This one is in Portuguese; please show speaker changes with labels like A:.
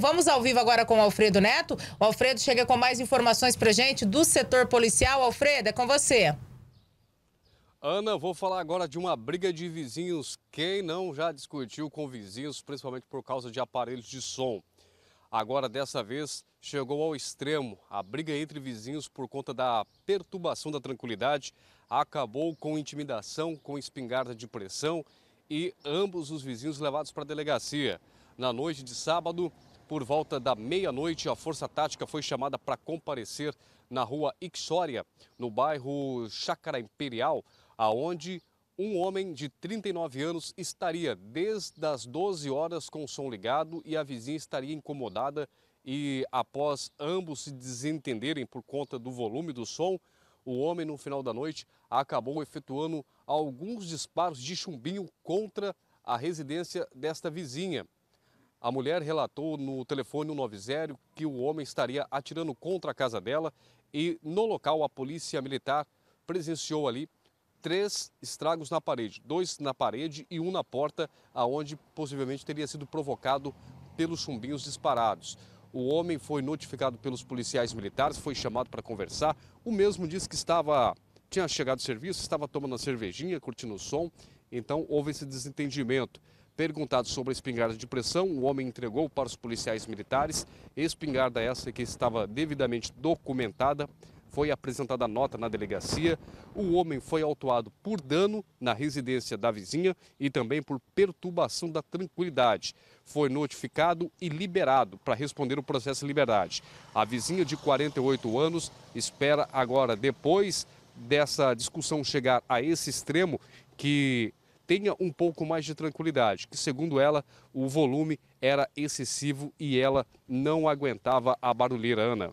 A: vamos ao vivo agora com o Alfredo Neto. O Alfredo chega com mais informações para gente do setor policial. Alfredo, é com você. Ana, vou falar agora de uma briga de vizinhos. Quem não já discutiu com vizinhos, principalmente por causa de aparelhos de som? Agora, dessa vez, chegou ao extremo. A briga entre vizinhos por conta da perturbação da tranquilidade acabou com intimidação, com espingarda de pressão e ambos os vizinhos levados para a delegacia. Na noite de sábado, por volta da meia-noite, a Força Tática foi chamada para comparecer na rua Ixória, no bairro Chácara Imperial, aonde um homem de 39 anos estaria desde as 12 horas com o som ligado e a vizinha estaria incomodada e após ambos se desentenderem por conta do volume do som, o homem no final da noite acabou efetuando alguns disparos de chumbinho contra a residência desta vizinha. A mulher relatou no telefone 190 que o homem estaria atirando contra a casa dela e no local a polícia militar presenciou ali três estragos na parede, dois na parede e um na porta, aonde possivelmente teria sido provocado pelos chumbinhos disparados. O homem foi notificado pelos policiais militares, foi chamado para conversar. O mesmo disse que estava tinha chegado do serviço, estava tomando uma cervejinha, curtindo o som. Então houve esse desentendimento. Perguntado sobre a espingarda de pressão, o homem entregou para os policiais militares. Espingarda essa que estava devidamente documentada. Foi apresentada a nota na delegacia. O homem foi autuado por dano na residência da vizinha e também por perturbação da tranquilidade. Foi notificado e liberado para responder o processo de liberdade. A vizinha de 48 anos espera agora, depois dessa discussão chegar a esse extremo, que tenha um pouco mais de tranquilidade, que segundo ela, o volume era excessivo e ela não aguentava a barulheira, Ana.